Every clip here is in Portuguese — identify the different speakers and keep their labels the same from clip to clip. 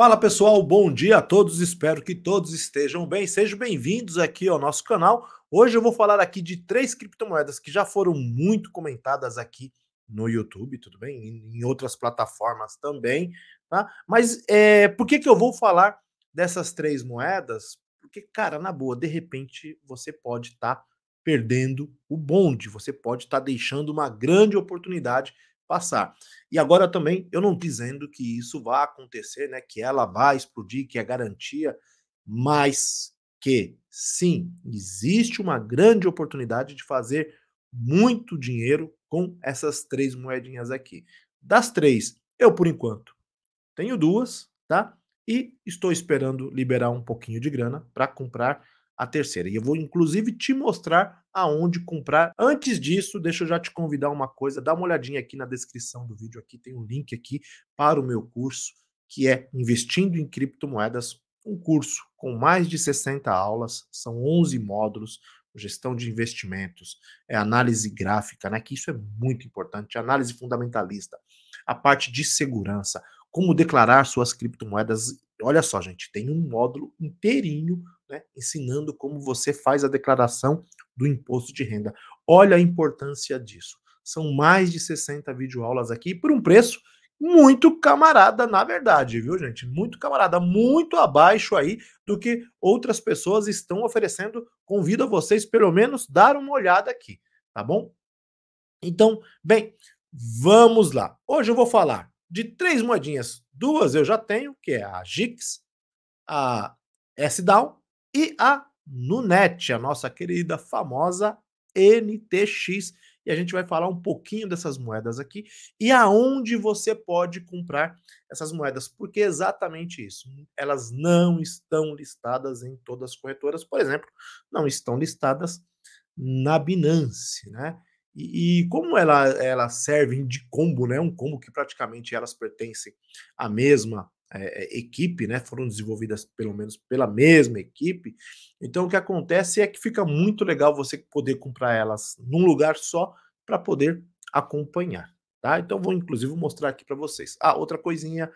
Speaker 1: Fala pessoal, bom dia a todos, espero que todos estejam bem. Sejam bem-vindos aqui ao nosso canal. Hoje eu vou falar aqui de três criptomoedas que já foram muito comentadas aqui no YouTube, tudo bem? Em outras plataformas também, tá? Mas é, por que, que eu vou falar dessas três moedas? Porque, cara, na boa, de repente você pode estar tá perdendo o bonde, você pode estar tá deixando uma grande oportunidade passar. E agora também, eu não dizendo que isso vai acontecer, né, que ela vai explodir, que é garantia, mas que sim, existe uma grande oportunidade de fazer muito dinheiro com essas três moedinhas aqui. Das três, eu por enquanto tenho duas, tá? E estou esperando liberar um pouquinho de grana para comprar a terceira. E eu vou inclusive te mostrar aonde comprar. Antes disso, deixa eu já te convidar uma coisa, dá uma olhadinha aqui na descrição do vídeo aqui, tem um link aqui para o meu curso, que é Investindo em Criptomoedas, um curso com mais de 60 aulas, são 11 módulos, gestão de investimentos, é análise gráfica, né, que isso é muito importante, análise fundamentalista, a parte de segurança, como declarar suas criptomoedas. Olha só, gente, tem um módulo inteirinho né, ensinando como você faz a declaração do imposto de renda. Olha a importância disso. São mais de 60 videoaulas aqui por um preço muito camarada, na verdade, viu, gente? Muito camarada, muito abaixo aí do que outras pessoas estão oferecendo. Convido a vocês, pelo menos, dar uma olhada aqui, tá bom? Então, bem, vamos lá. Hoje eu vou falar de três moedinhas. Duas eu já tenho, que é a GIX, a S-Down e a Nunet, a nossa querida famosa NTX. E a gente vai falar um pouquinho dessas moedas aqui e aonde você pode comprar essas moedas, porque é exatamente isso. Elas não estão listadas em todas as corretoras, por exemplo, não estão listadas na Binance, né? E, e, como ela, ela servem de combo, né? Um combo que praticamente elas pertencem à mesma é, equipe, né? Foram desenvolvidas pelo menos pela mesma equipe. Então o que acontece é que fica muito legal você poder comprar elas num lugar só para poder acompanhar, tá? Então vou inclusive mostrar aqui para vocês. Ah, outra coisinha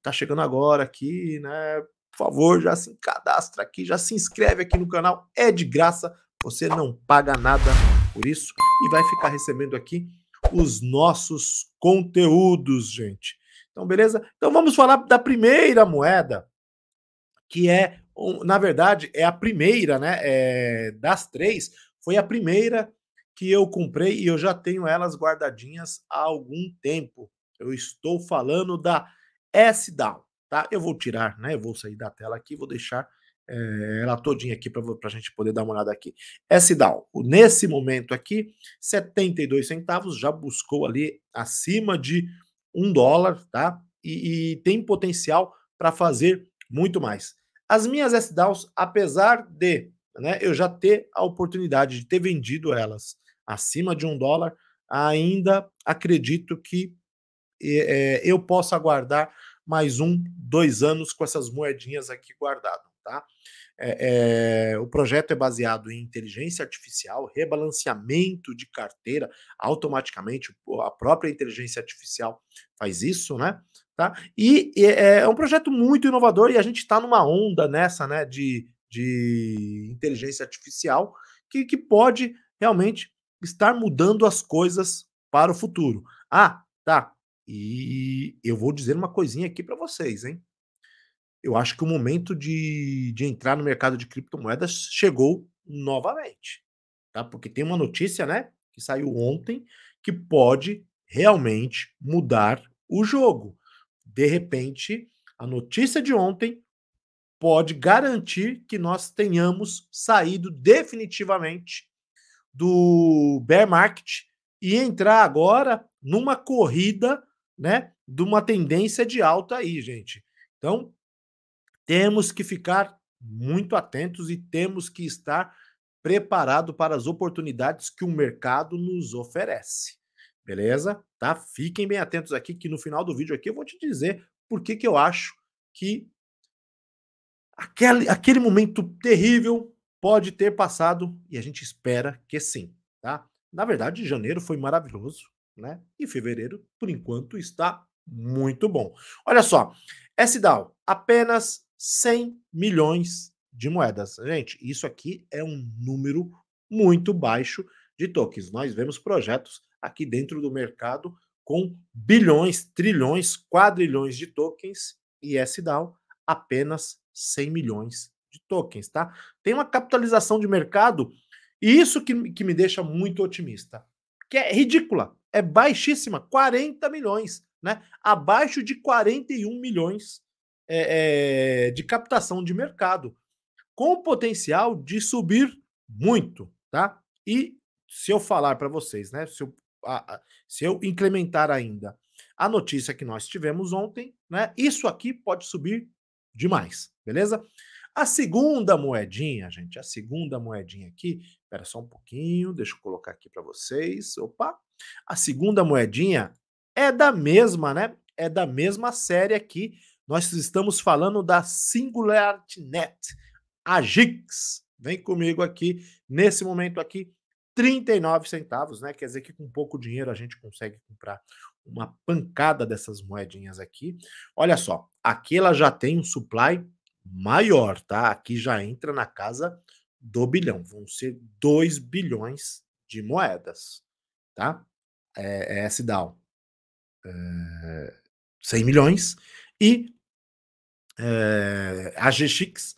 Speaker 1: tá chegando agora aqui, né? Por favor, já se cadastra aqui, já se inscreve aqui no canal, é de graça, você não paga nada por isso e vai ficar recebendo aqui os nossos conteúdos, gente. Então, beleza? Então, vamos falar da primeira moeda, que é, na verdade, é a primeira, né? É, das três, foi a primeira que eu comprei e eu já tenho elas guardadinhas há algum tempo. Eu estou falando da S-Down, tá? Eu vou tirar, né? Eu vou sair da tela aqui, vou deixar é, ela todinha aqui para a gente poder dar uma olhada aqui. S-Down, nesse momento aqui, 72 centavos, já buscou ali acima de um dólar, tá? E, e tem potencial para fazer muito mais. As minhas S-DAOs, apesar de né, eu já ter a oportunidade de ter vendido elas acima de um dólar, ainda acredito que é, eu possa aguardar mais um, dois anos com essas moedinhas aqui guardado, tá? É, é, o projeto é baseado em inteligência artificial, rebalanceamento de carteira, automaticamente a própria inteligência artificial faz isso, né? Tá? E, e é, é um projeto muito inovador e a gente está numa onda nessa, né, de, de inteligência artificial que, que pode realmente estar mudando as coisas para o futuro. Ah, tá. E eu vou dizer uma coisinha aqui para vocês, hein? eu acho que o momento de, de entrar no mercado de criptomoedas chegou novamente, tá? Porque tem uma notícia, né, que saiu ontem, que pode realmente mudar o jogo. De repente, a notícia de ontem pode garantir que nós tenhamos saído definitivamente do bear market e entrar agora numa corrida, né, de uma tendência de alta aí, gente. Então, temos que ficar muito atentos e temos que estar preparado para as oportunidades que o mercado nos oferece. Beleza? Tá? Fiquem bem atentos aqui que no final do vídeo aqui eu vou te dizer por que, que eu acho que aquele, aquele momento terrível pode ter passado e a gente espera que sim, tá? Na verdade, janeiro foi maravilhoso, né? E fevereiro, por enquanto, está muito bom. Olha só, S-DAO, apenas 100 milhões de moedas. Gente, isso aqui é um número muito baixo de tokens. Nós vemos projetos aqui dentro do mercado com bilhões, trilhões, quadrilhões de tokens e SDAO apenas 100 milhões de tokens, tá? Tem uma capitalização de mercado e isso que, que me deixa muito otimista, que é ridícula, é baixíssima, 40 milhões, né? Abaixo de 41 milhões é, é, de captação de mercado, com o potencial de subir muito, tá? E se eu falar para vocês, né? Se eu, a, a, se eu incrementar ainda a notícia que nós tivemos ontem, né? Isso aqui pode subir demais, beleza? A segunda moedinha, gente, a segunda moedinha aqui, espera só um pouquinho, deixa eu colocar aqui para vocês. Opa. A segunda moedinha é da mesma, né? É da mesma série aqui nós estamos falando da SingularityNet, a GIX. Vem comigo aqui, nesse momento aqui, 39 centavos, né? Quer dizer que com pouco dinheiro a gente consegue comprar uma pancada dessas moedinhas aqui. Olha só, aqui ela já tem um supply maior, tá? Aqui já entra na casa do bilhão. Vão ser 2 bilhões de moedas, tá? É, é S-Down. É, 100 milhões. E é, a GX,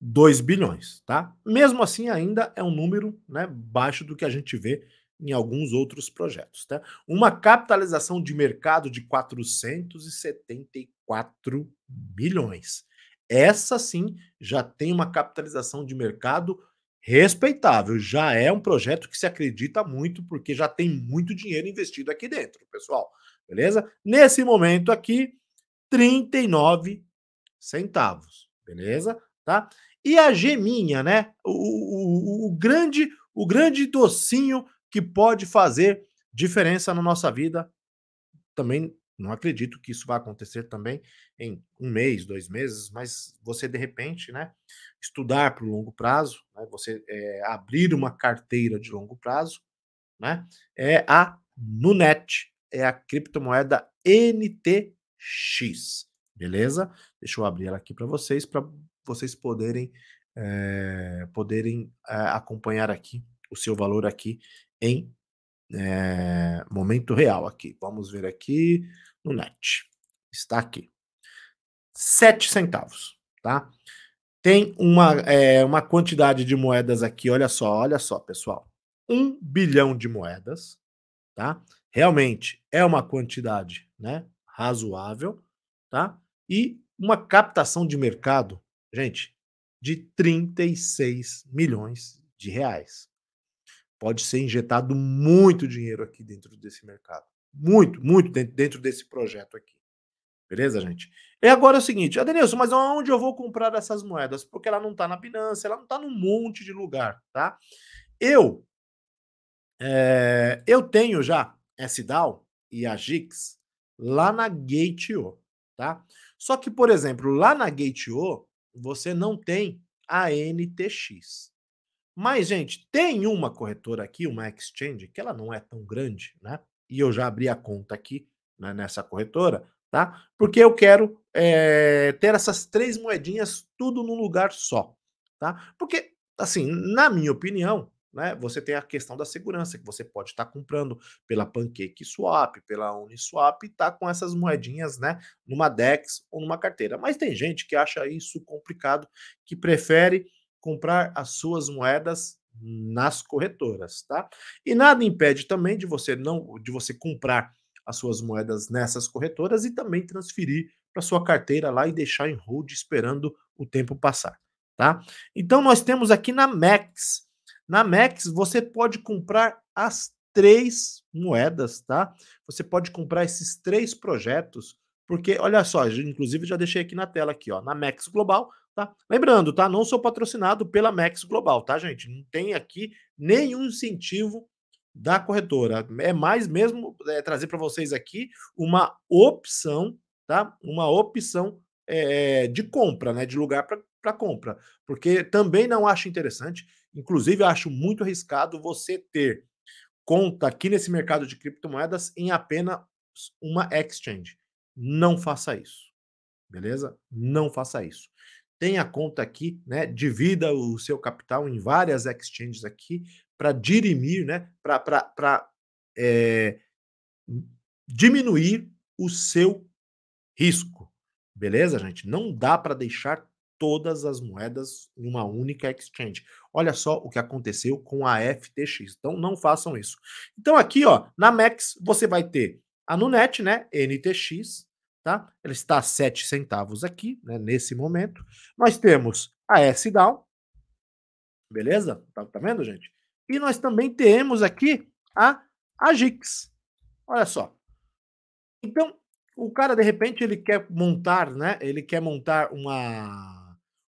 Speaker 1: 2 bilhões, tá? Mesmo assim, ainda é um número né, baixo do que a gente vê em alguns outros projetos, tá? Uma capitalização de mercado de 474 bilhões. Essa sim já tem uma capitalização de mercado respeitável, já é um projeto que se acredita muito porque já tem muito dinheiro investido aqui dentro, pessoal. Beleza? Nesse momento aqui, 39 centavos, beleza? Tá? E a geminha, né? O, o, o grande o grande docinho que pode fazer diferença na nossa vida. Também não acredito que isso vai acontecer também em um mês, dois meses, mas você de repente, né, estudar para o longo prazo, né, você é, abrir uma carteira de longo prazo, né, é a Nunet, é a criptomoeda NTX. Beleza? Deixa eu abrir ela aqui para vocês, para vocês poderem, é, poderem é, acompanhar aqui o seu valor aqui em é, momento real aqui. Vamos ver aqui no net. Está aqui. sete centavos, tá? Tem uma, é, uma quantidade de moedas aqui, olha só, olha só, pessoal. um bilhão de moedas, tá? Realmente é uma quantidade, né, razoável, tá? e uma captação de mercado, gente, de 36 milhões de reais. Pode ser injetado muito dinheiro aqui dentro desse mercado. Muito, muito dentro desse projeto aqui. Beleza, gente? E agora é o seguinte, Adenilson, mas onde eu vou comprar essas moedas? Porque ela não está na Binance, ela não está num monte de lugar, tá? Eu é, eu tenho já SDAO e a GIX lá na Gate.io tá? Só que, por exemplo, lá na Gate.io, você não tem a NTX. Mas, gente, tem uma corretora aqui, uma exchange, que ela não é tão grande, né? E eu já abri a conta aqui né, nessa corretora, tá? Porque eu quero é, ter essas três moedinhas tudo num lugar só, tá? Porque, assim, na minha opinião, né? Você tem a questão da segurança, que você pode estar tá comprando pela Pancake Swap, pela Uniswap, e tá com essas moedinhas né, numa DEX ou numa carteira. Mas tem gente que acha isso complicado, que prefere comprar as suas moedas nas corretoras, tá? E nada impede também de você não de você comprar as suas moedas nessas corretoras e também transferir para sua carteira lá e deixar em hold esperando o tempo passar, tá? Então nós temos aqui na Max na Max, você pode comprar as três moedas, tá? Você pode comprar esses três projetos, porque olha só, inclusive já deixei aqui na tela aqui, ó, na Max Global, tá? Lembrando, tá? Não sou patrocinado pela Max Global, tá, gente? Não tem aqui nenhum incentivo da corretora. É mais mesmo é, trazer para vocês aqui uma opção, tá? Uma opção é, é de compra, né? De lugar para compra, porque também não acho interessante Inclusive, eu acho muito arriscado você ter conta aqui nesse mercado de criptomoedas em apenas uma exchange. Não faça isso. Beleza? Não faça isso. Tenha conta aqui, né? Divida o seu capital em várias exchanges aqui para dirimir, né? Para é, diminuir o seu risco. Beleza, gente? Não dá para deixar todas as moedas em uma única exchange. Olha só o que aconteceu com a FTX. Então não façam isso. Então aqui, ó, na Max você vai ter a Nunet, né, NTX, tá? Ela está a 7 centavos aqui, né, nesse momento. Nós temos a SDAO. Beleza? Tá, tá vendo, gente? E nós também temos aqui a Agix. Olha só. Então, o cara de repente ele quer montar, né? Ele quer montar uma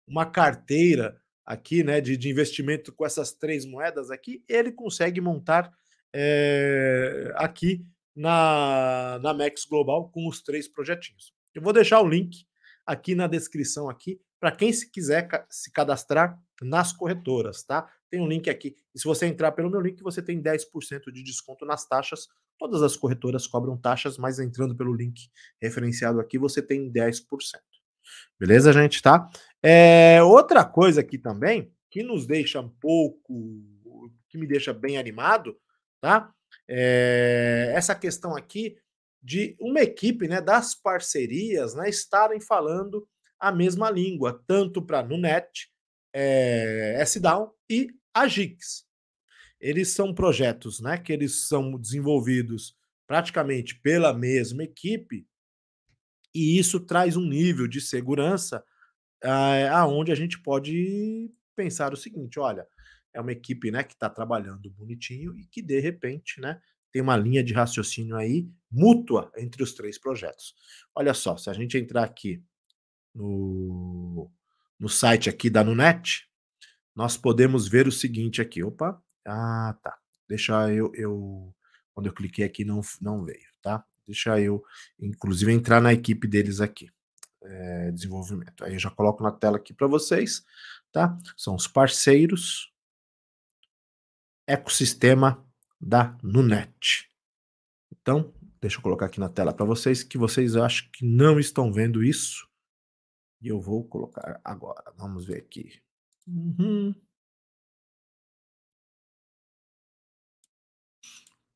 Speaker 1: uma carteira aqui, né, de, de investimento com essas três moedas aqui, ele consegue montar é, aqui na, na Max Global com os três projetinhos. Eu vou deixar o link aqui na descrição aqui para quem se quiser ca se cadastrar nas corretoras, tá? Tem um link aqui. E se você entrar pelo meu link, você tem 10% de desconto nas taxas. Todas as corretoras cobram taxas, mas entrando pelo link referenciado aqui, você tem 10%. Beleza, gente, tá? É, outra coisa aqui também, que nos deixa um pouco, que me deixa bem animado, tá? É, essa questão aqui de uma equipe, né, das parcerias, né, estarem falando a mesma língua, tanto para Nunet, é, S-Down e Agix. Eles são projetos, né, que eles são desenvolvidos praticamente pela mesma equipe, e isso traz um nível de segurança eh, aonde a gente pode pensar o seguinte, olha, é uma equipe, né, que está trabalhando bonitinho e que de repente, né, tem uma linha de raciocínio aí mútua entre os três projetos. Olha só, se a gente entrar aqui no, no site aqui da Nunet, nós podemos ver o seguinte aqui. Opa, ah, tá. Deixa eu, eu quando eu cliquei aqui não não veio, tá? Deixa eu inclusive entrar na equipe deles aqui é, desenvolvimento. Aí eu já coloco na tela aqui para vocês, tá? São os parceiros, ecossistema da Nunet. Então, deixa eu colocar aqui na tela para vocês que vocês acham que não estão vendo isso. E eu vou colocar agora. Vamos ver aqui. Uhum.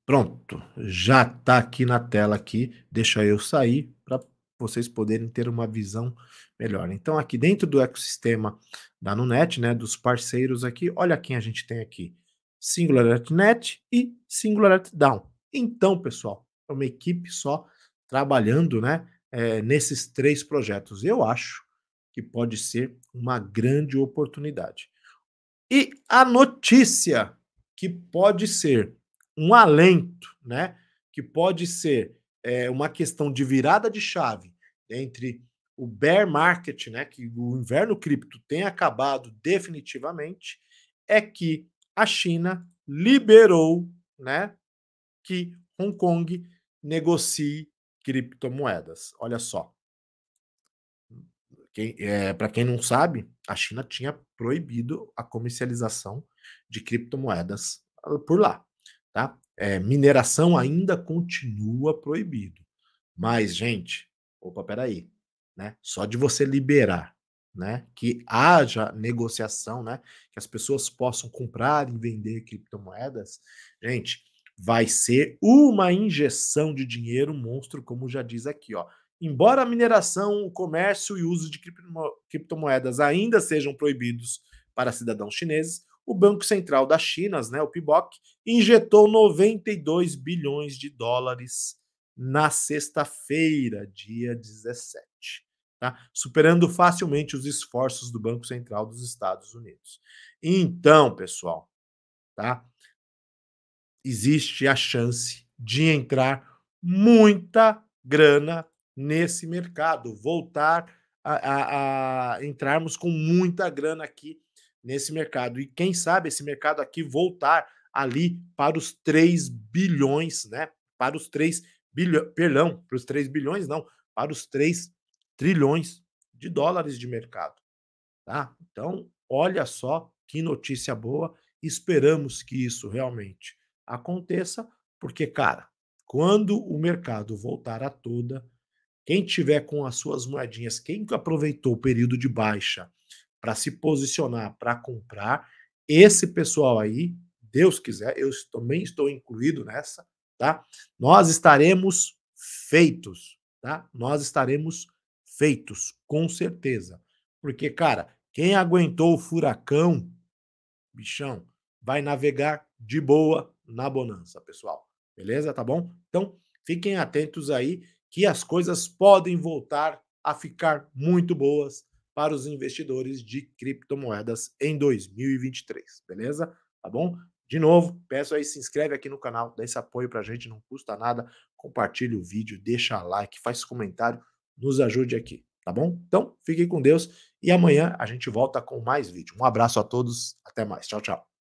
Speaker 1: Pronto, já está aqui na tela aqui. Deixa eu sair para vocês poderem ter uma visão melhor. Então, aqui dentro do ecossistema da Nunet, né, dos parceiros aqui, olha quem a gente tem aqui: SingularNet e SingularNetDown. Então, pessoal, é uma equipe só trabalhando, né, é, nesses três projetos. Eu acho que pode ser uma grande oportunidade. E a notícia que pode ser um alento, né? Que pode ser é, uma questão de virada de chave entre o bear market, né, que o inverno cripto tem acabado definitivamente, é que a China liberou, né, que Hong Kong negocie criptomoedas. Olha só. É, Para quem não sabe, a China tinha proibido a comercialização de criptomoedas ah, por lá. Tá? É, mineração ainda continua proibido. Mas, gente, opa, peraí, né? Só de você liberar, né? Que haja negociação, né? Que as pessoas possam comprar e vender criptomoedas, gente, vai ser uma injeção de dinheiro monstro, como já diz aqui, ó. Embora a mineração, o comércio e o uso de criptomoedas ainda sejam proibidos para cidadãos chineses, o Banco Central da China, né, o PIBOC, injetou 92 bilhões de dólares na sexta-feira, dia 17, tá? superando facilmente os esforços do Banco Central dos Estados Unidos. Então, pessoal, tá? existe a chance de entrar muita grana nesse mercado, voltar a, a, a entrarmos com muita grana aqui nesse mercado. E quem sabe esse mercado aqui voltar ali para os 3 bilhões, né? Para os 3 bilhão, perdão, para os 3 bilhões, não, para os 3 trilhões de dólares de mercado. Tá? Então, olha só que notícia boa. Esperamos que isso realmente aconteça, porque, cara, quando o mercado voltar a toda, quem tiver com as suas moedinhas, quem aproveitou o período de baixa para se posicionar, para comprar, esse pessoal aí, Deus quiser, eu também estou incluído nessa, tá? Nós estaremos feitos, tá? Nós estaremos feitos, com certeza. Porque, cara, quem aguentou o furacão, bichão, vai navegar de boa na bonança, pessoal. Beleza? Tá bom? Então, fiquem atentos aí que as coisas podem voltar a ficar muito boas para os investidores de criptomoedas em 2023, beleza? Tá bom? De novo, peço aí, se inscreve aqui no canal, dá esse apoio pra gente, não custa nada. Compartilha o vídeo, deixa like, faz comentário, nos ajude aqui, tá bom? Então, fiquem com Deus e amanhã a gente volta com mais vídeo. Um abraço a todos, até mais. Tchau, tchau.